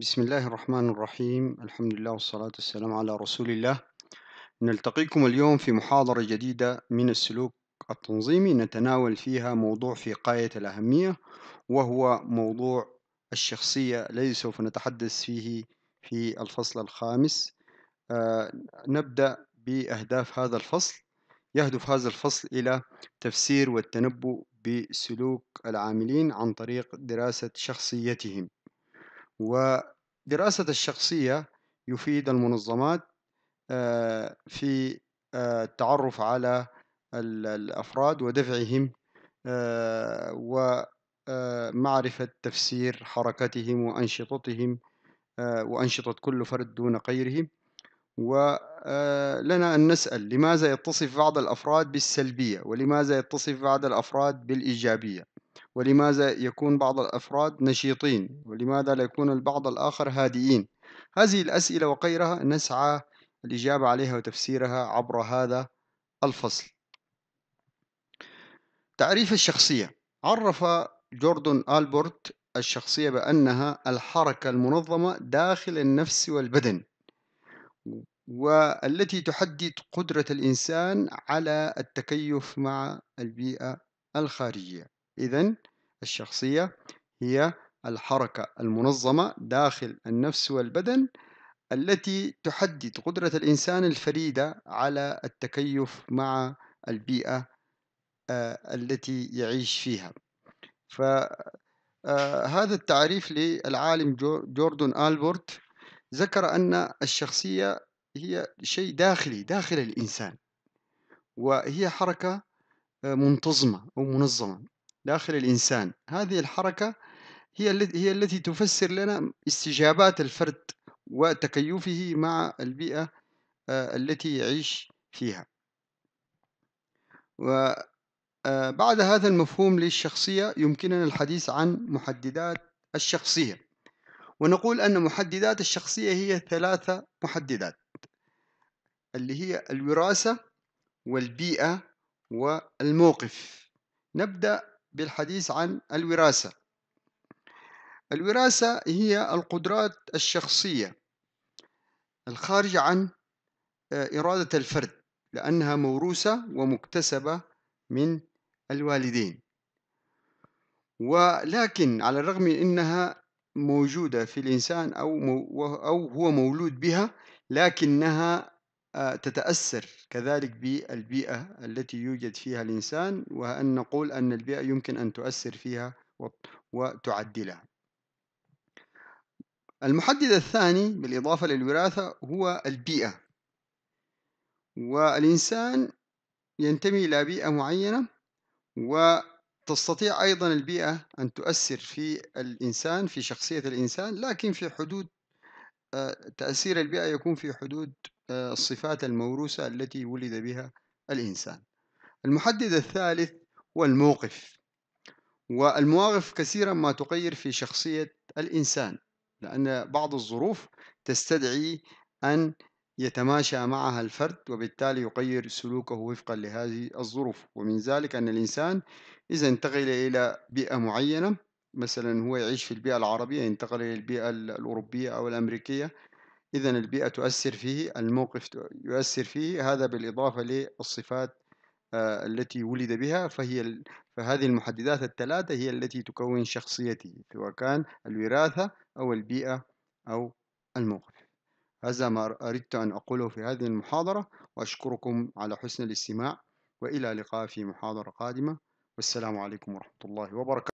بسم الله الرحمن الرحيم الحمد لله والصلاة والسلام على رسول الله نلتقيكم اليوم في محاضرة جديدة من السلوك التنظيمي نتناول فيها موضوع في غاية الأهمية وهو موضوع الشخصية الذي سوف نتحدث فيه في الفصل الخامس آه، نبدأ بأهداف هذا الفصل يهدف هذا الفصل إلى تفسير والتنبؤ بسلوك العاملين عن طريق دراسة شخصيتهم ودراسة الشخصية يفيد المنظمات آه، في آه، التعرف على الأفراد ودفعهم آه، ومعرفة تفسير حركتهم وأنشطتهم وأنشطة كل فرد دون غيره ولنا أن نسأل لماذا يتصف بعض الأفراد بالسلبية ولماذا يتصف بعض الأفراد بالإيجابية ولماذا يكون بعض الأفراد نشيطين ولماذا لا يكون البعض الآخر هادئين هذه الأسئلة وغيرها نسعى الإجابة عليها وتفسيرها عبر هذا الفصل تعريف الشخصية عرف جوردون ألبرت الشخصية بأنها الحركة المنظمة داخل النفس والبدن والتي تحدد قدرة الإنسان على التكيف مع البيئة الخارجية إذا الشخصية هي الحركة المنظمة داخل النفس والبدن التي تحدد قدرة الإنسان الفريدة على التكيف مع البيئة آه، التي يعيش فيها فهذا آه، التعريف للعالم جوردون ألبرت ذكر أن الشخصية هي شيء داخلي داخل الإنسان وهي حركة آه، منتظمة أو منظمة داخل الإنسان هذه الحركة هي التي هي التي تفسر لنا استجابات الفرد وتكيفه مع البيئة آه، التي يعيش فيها وبعد آه، هذا المفهوم للشخصية يمكننا الحديث عن محددات الشخصية ونقول أن محددات الشخصية هي ثلاثة محددات اللي هي الوراثة والبيئة والموقف نبدأ بالحديث عن الوراثة الوراثة هي القدرات الشخصية الخارجة عن آه، إرادة الفرد لأنها موروثة ومكتسبة من الوالدين ولكن على الرغم من أنها موجودة في الإنسان أو, أو هو مولود بها لكنها آه، تتأثر كذلك بالبيئة التي يوجد فيها الإنسان وأن نقول أن البيئة يمكن أن تؤثر فيها وتعدلها المحدد الثاني بالإضافة للوراثة هو البيئة والإنسان ينتمي إلى بيئة معينة وتستطيع أيضا البيئة أن تؤثر في الإنسان في شخصية الإنسان لكن في حدود آه، تأثير البيئة يكون في حدود آه، الصفات الموروثة التي ولد بها الإنسان المحدد الثالث هو الموقف والمواقف كثيرا ما تغير في شخصية الإنسان لأن بعض الظروف تستدعي أن يتماشى معها الفرد وبالتالي يغير سلوكه وفقا لهذه الظروف ومن ذلك أن الإنسان إذا انتقل إلى بيئة معينة مثلا هو يعيش في البيئة العربية ينتقل إلى البيئة الأوروبية أو الأمريكية إذا البيئة تؤثر فيه الموقف يؤثر فيه هذا بالإضافة للصفات آه، التي ولد بها فهي فهذه المحددات الثلاثة هي التي تكون شخصيته سواء كان الوراثة أو البيئة أو الموقف هذا ما أردت أن أقوله في هذه المحاضرة وأشكركم على حسن الاستماع وإلى لقاء في محاضرة قادمة والسلام عليكم ورحمة الله وبركاته